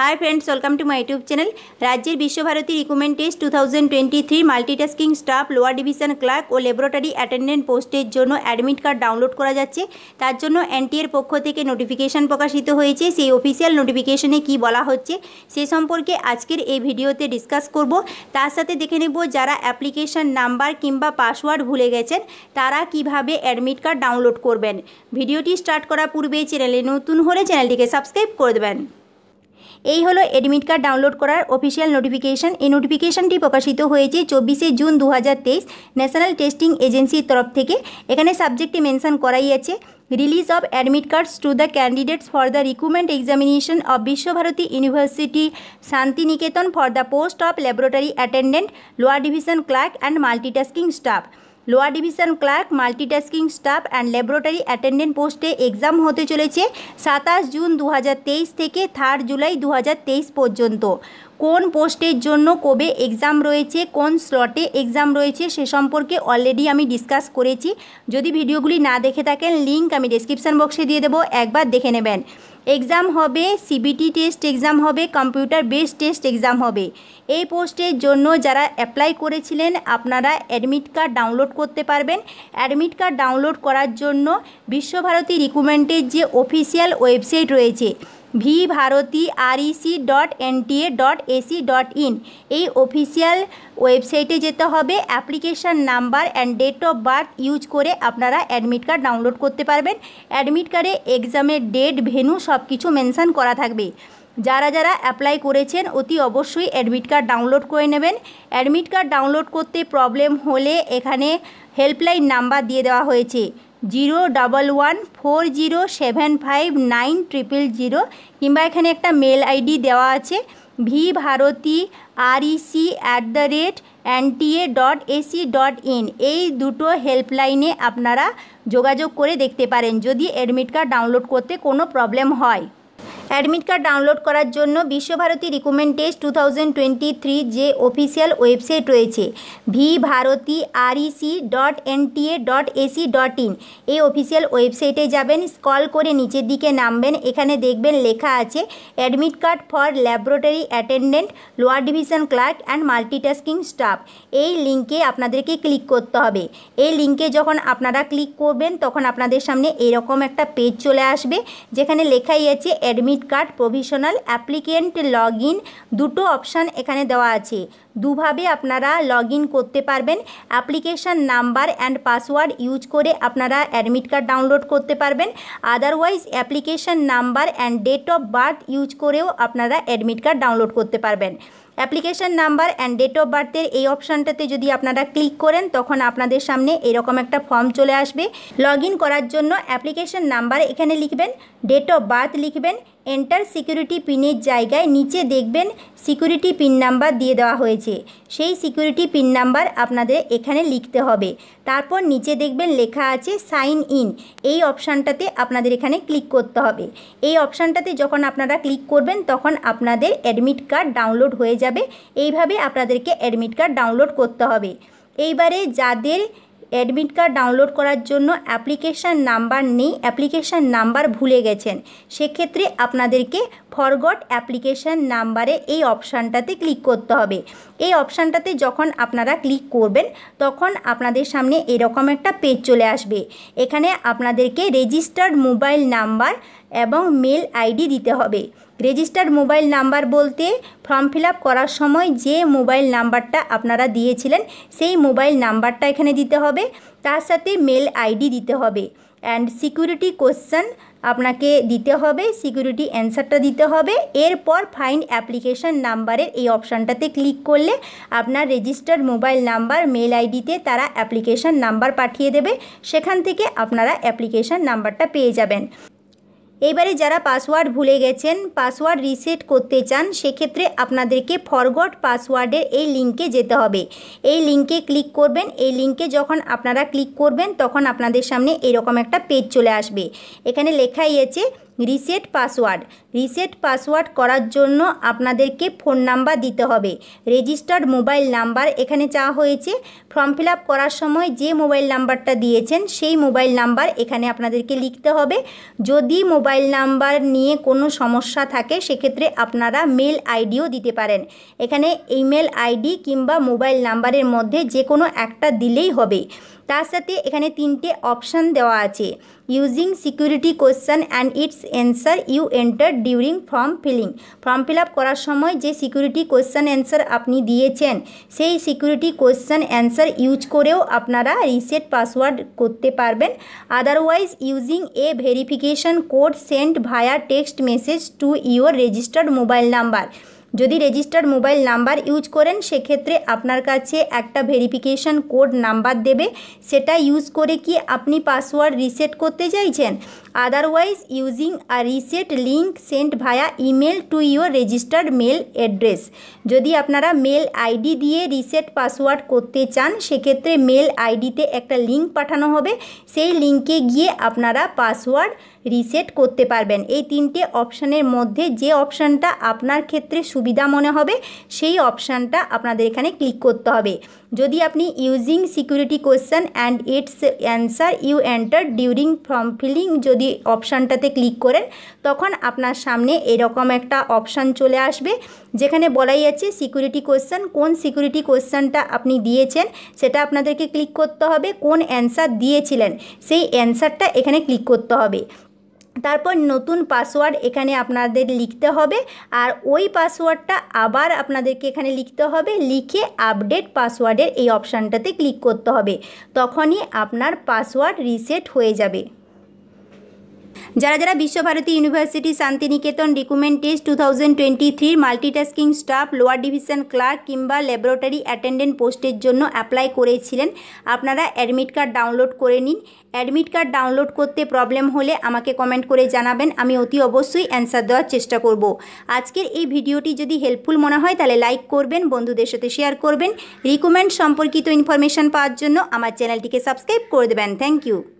high friends welcome to my YouTube channel রাজ্যের Visva Bharati recruitment test two thousand twenty three multitasking staff lower division clerk ও laboratory attendant পোস্টের জন্য admit card download করা যাচ্ছে তার জন্য এনটিএর পক্ষ থেকে নোটিফিকেশান প্রকাশিত হয়েছে সেই অফিসিয়াল নোটিফিকেশনে কি বলা হচ্ছে সে সম্পর্কে আজকের এই ভিডিওতে ডিসকাস করব তার সাথে দেখে নেব যারা অ্যাপ্লিকেশান নাম্বার কিংবা পাসওয়ার্ড ভুলে গেছেন তারা কিভাবে অ্যাডমিট কার্ড ডাউনলোড করবেন ভিডিওটি স্টার্ট করার পূর্বে চ্যানেলে নতুন হলে চ্যানেলটিকে সাবস্ক্রাইব করে দেবেন এই হলো অ্যাডমিট কার্ড ডাউনলোড করার অফিসিয়াল নোটিফিকেশান এই নোটিফিকেশানটি প্রকাশিত হয়েছে চব্বিশে জুন দু ন্যাশনাল টেস্টিং এজেন্সির তরফ থেকে এখানে সাবজেক্টে মেনশান করাই আছে release of admit cards to the candidates for the recruitment examination of Visva Bharati university Santiniketan for the post of laboratory attendant lower division clerk and multitasking staff lower division clerk multitasking staff and laboratory attendant পোস্টে exam হতে চলেছে সাতাশ June দু থেকে third July দু পর্যন্ত কোন পোস্টের জন্য কবে এক্সাম রয়েছে কোন স্লটে এক্সাম রয়েছে সে সম্পর্কে অলরেডি আমি ডিসকাস করেছি যদি ভিডিওগুলি না দেখে থাকেন লিঙ্ক আমি ডিসক্রিপশান বক্সে দিয়ে দেবো একবার দেখে নেবেন এক্সাম হবে সিবিটি টেস্ট এক্সাম হবে কম্পিউটার বেস টেস্ট এক্সাম হবে এই পোস্টের জন্য যারা অ্যাপ্লাই করেছিলেন আপনারা অ্যাডমিট কার্ড ডাউনলোড করতে পারবেন অ্যাডমিট কার্ড ডাউনলোড করার জন্য বিশ্বভারতী রিক্রুটমেন্টের যে অফিসিয়াল ওয়েবসাইট রয়েছে V Bharati R EC dot NTA dot AC dot in এই অফিসিয়াল ওয়েবসাইটে যেতে হবে application number and date of birth use করে আপনারা অ্যাডমিট কার্ড ডাউনলোড করতে পারবেন অ্যাডমিট কার্ডে এক্সামের ডেট ভেনু সব কিছু মেনশান করা থাকবে যারা যারা অ্যাপ্লাই করেছেন অতি অবশ্যই অ্যাডমিট কার্ড ডাউনলোড করে নেবেন অ্যাডমিট কার্ড ডাউনলোড করতে প্রবলেম হলে এখানে হেল্পলাইন নাম্বার দিয়ে দেওয়া হয়েছে zero double one four zero seven five nine triple zero কিংবা এখানে একটা মেল আইডি দেওয়া আছে V Bharati R EC at the rate NTA dot AC dot in এই দুটো হেল্পলাইনে আপনারা যোগাযোগ করে দেখতে পারেন যদি অ্যাডমিট কার্ড ডাউনলোড করতে কোনো প্রবলেম হয় অ্যাডমিট কার্ড ডাউনলোড করার জন্য Visva Bharati recommend test two thousand twenty three যে অফিসিয়াল ওয়েবসাইট রয়েছে V Bharati R EC dot NTA dot AC dot in এই অফিসিয়াল ওয়েবসাইটে যাবেন স্কল করে নিচের দিকে নামবেন এখানে দেখবেন লেখা আছে admit card for laboratory attendant lower division clerk and multitasking staff এই লিঙ্কে আপনাদেরকে ক্লিক করতে হবে এই লিঙ্কে যখন আপনারা ক্লিক করবেন তখন আপনাদের সামনে এরকম একটা পেজ চলে আসবে যেখানে লেখাই আছে admit credit card provisional applicant log in দুটো অপশান এখানে দেওয়া আছে দুভাবে আপনারা লগ ইন করতে পারবেন application number and password use করে আপনারা অ্যাডমিট কার্ড ডাউনলোড করতে পারবেন otherwise application number and date of birth use করেও আপনারা অ্যাডমিট কার্ড ডাউনলোড করতে পারবেন application number and date of বার্থের এই অপশানটাতে যদি আপনারা ক্লিক করেন তখন আপনাদের সামনে এরকম একটা ফর্ম চলে আসবে লগ করার জন্য অ্যাপ্লিকেশান নাম্বার এখানে লিখবেন ডেট অফ বার্থ লিখবেন এন্টার সিকিউরিটি পিনের জায়গায় নিচে দেখবেন সিকিউরিটি পিন নাম্বার দিয়ে দেওয়া হয়েছে সেই সিকিউরিটি পিন নাম্বার আপনাদের এখানে লিখতে হবে তারপর নিচে দেখবেন লেখা আছে সাইন ইন এই অপশানটাতে আপনাদের এখানে ক্লিক করতে হবে এই অপশানটাতে যখন আপনারা ক্লিক করবেন তখন আপনাদের অ্যাডমিট কার্ড ডাউনলোড হয়ে যাবে যাবে এইভাবে আপনাদেরকে অ্যাডমিট কার্ড ডাউনলোড করতে হবে এইবারে যাদের অ্যাডমিট কার্ড ডাউনলোড করার জন্য অ্যাপ্লিকেশান নাম্বার নেই অ্যাপ্লিকেশান নাম্বার ভুলে গেছেন সেক্ষেত্রে আপনাদেরকে ফরগট অ্যাপ্লিকেশান নাম্বারে এই অপশানটাতে ক্লিক করতে হবে এই অপশানটাতে যখন আপনারা ক্লিক করবেন তখন আপনাদের সামনে এরকম একটা পেজ চলে আসবে এখানে আপনাদেরকে রেজিস্টার্ড মোবাইল নাম্বার এবং মেল আইডি দিতে হবে রেজিস্টার্ড মোবাইল নাম্বার বলতে ফর্ম ফিল করার সময় যে মোবাইল নাম্বারটা আপনারা দিয়েছিলেন সেই মোবাইল নাম্বারটা এখানে দিতে হবে তার সাথে মেল আইডি দিতে হবে অ্যান্ড সিকিউরিটি কোশ্চেন আপনাকে দিতে হবে সিকিউরিটি অ্যান্সারটা দিতে হবে এরপর ফাইন্ড অ্যাপ্লিকেশন নাম্বারের এই অপশানটাতে ক্লিক করলে আপনার রেজিস্টার্ড মোবাইল নাম্বার মেল আইডিতে তারা অ্যাপ্লিকেশন নাম্বার পাঠিয়ে দেবে সেখান থেকে আপনারা অ্যাপ্লিকেশন নাম্বারটা পেয়ে যাবেন এবারে যারা পাসওয়ার্ড ভুলে গেছেন পাসওয়ার্ড রিসেট করতে চান সেক্ষেত্রে আপনাদেরকে ফরগট পাসওয়ার্ডের এই লিঙ্কে যেতে হবে এই লিঙ্কে ক্লিক করবেন এই লিঙ্কে যখন আপনারা ক্লিক করবেন তখন আপনাদের সামনে এরকম একটা পেজ চলে আসবে এখানে লেখাই আছে রিসেট পাসওয়ার্ড রিসেট পাসওয়ার্ড করার জন্য আপনাদেরকে ফোন নাম্বার দিতে হবে রেজিস্টার্ড মোবাইল নাম্বার এখানে চাওয়া হয়েছে ফর্ম ফিল করার সময় যে মোবাইল নাম্বারটা দিয়েছেন সেই মোবাইল নাম্বার এখানে আপনাদেরকে লিখতে হবে যদি মোবাইল নাম্বার নিয়ে কোনো সমস্যা থাকে সেক্ষেত্রে আপনারা মেল আইডিও দিতে পারেন এখানে ইমেল আইডি কিংবা মোবাইল নাম্বারের মধ্যে যে কোনো একটা দিলেই হবে তার সাথে এখানে তিনটে অপশান দেওয়া আছে using security question and its answer you enter during form filling form fill করার সময় যে সিকিউরিটি কোশ্চেন অ্যান্সার আপনি দিয়েছেন সেই সিকিউরিটি কোশ্চেন অ্যান্সার ইউজ করেও আপনারা রিসেট পাসওয়ার্ড করতে পারবেন otherwise using a verification code sent via text message to your registered mobile number যদি রেজিস্টার্ড মোবাইল নাম্বার ইউজ করেন সেক্ষেত্রে আপনার কাছে একটা ভেরিফিকেশন কোড নাম্বার দেবে সেটা ইউজ করে কি আপনি পাসওয়ার্ড রিসেট করতে চাইছেন otherwise using a reset link sent via email to your registered mail address যদি আপনারা মেল আইডি দিয়ে রিসেট পাসওয়ার্ড করতে চান সেক্ষেত্রে মেল আইডিতে একটা লিঙ্ক পাঠানো হবে সেই লিঙ্কে গিয়ে আপনারা পাসওয়ার্ড রিসেট করতে পারবেন এই তিনটে অপশানের মধ্যে যে অপশানটা আপনার ক্ষেত্রে সুবিধা মনে হবে সেই অপশানটা আপনাদের এখানে ক্লিক করতে হবে যদি আপনি using security question and its answer you enter during form filling যদি অপশানটাতে ক্লিক করেন তখন আপনার সামনে এরকম একটা অপশান চলে আসবে যেখানে বলাই আছে সিকিউরিটি কোয়েশ্চান কোন সিকিউরিটি কোশ্চেনটা আপনি দিয়েছেন সেটা আপনাদেরকে ক্লিক করতে হবে কোন অ্যান্সার দিয়েছিলেন সেই অ্যান্সারটা এখানে ক্লিক করতে হবে তারপর নতুন পাসওয়ার্ড এখানে আপনাদের লিখতে হবে আর ওই পাসওয়ার্ডটা আবার আপনাদেরকে এখানে লিখতে হবে লিখে আপডেট পাসওয়ার্ডের এই অপশানটাতে ক্লিক করতে হবে তখনই আপনার পাসওয়ার্ড রিসেট হয়ে যাবে যারা যারা Visva Bharati university Santiniketan recruitment test two thousand twenty থ্রির multitasking staff lower division clerk কিংবা ল্যাবরেটরি অ্যাটেন্ডেন্ট পোস্টের জন্য অ্যাপ্লাই করেছিলেন আপনারা অ্যাডমিট কার্ড ডাউনলোড করে নিন অ্যাডমিট কার্ড ডাউনলোড করতে প্রবলেম হলে আমাকে কমেন্ট করে জানাবেন আমি অতি অবশ্যই অ্যান্সার দেওয়ার চেষ্টা করব আজকের এই ভিডিওটি যদি হেল্পফুল মনে হয় তাহলে লাইক করবেন বন্ধুদের সাথে শেয়ার করবেন রিকুমেন্ট সম্পর্কিত ইনফরমেশান পাওয়ার জন্য আমার চ্যানেলটিকে সাবস্ক্রাইব করে দেবেন থ্যাংক ইউ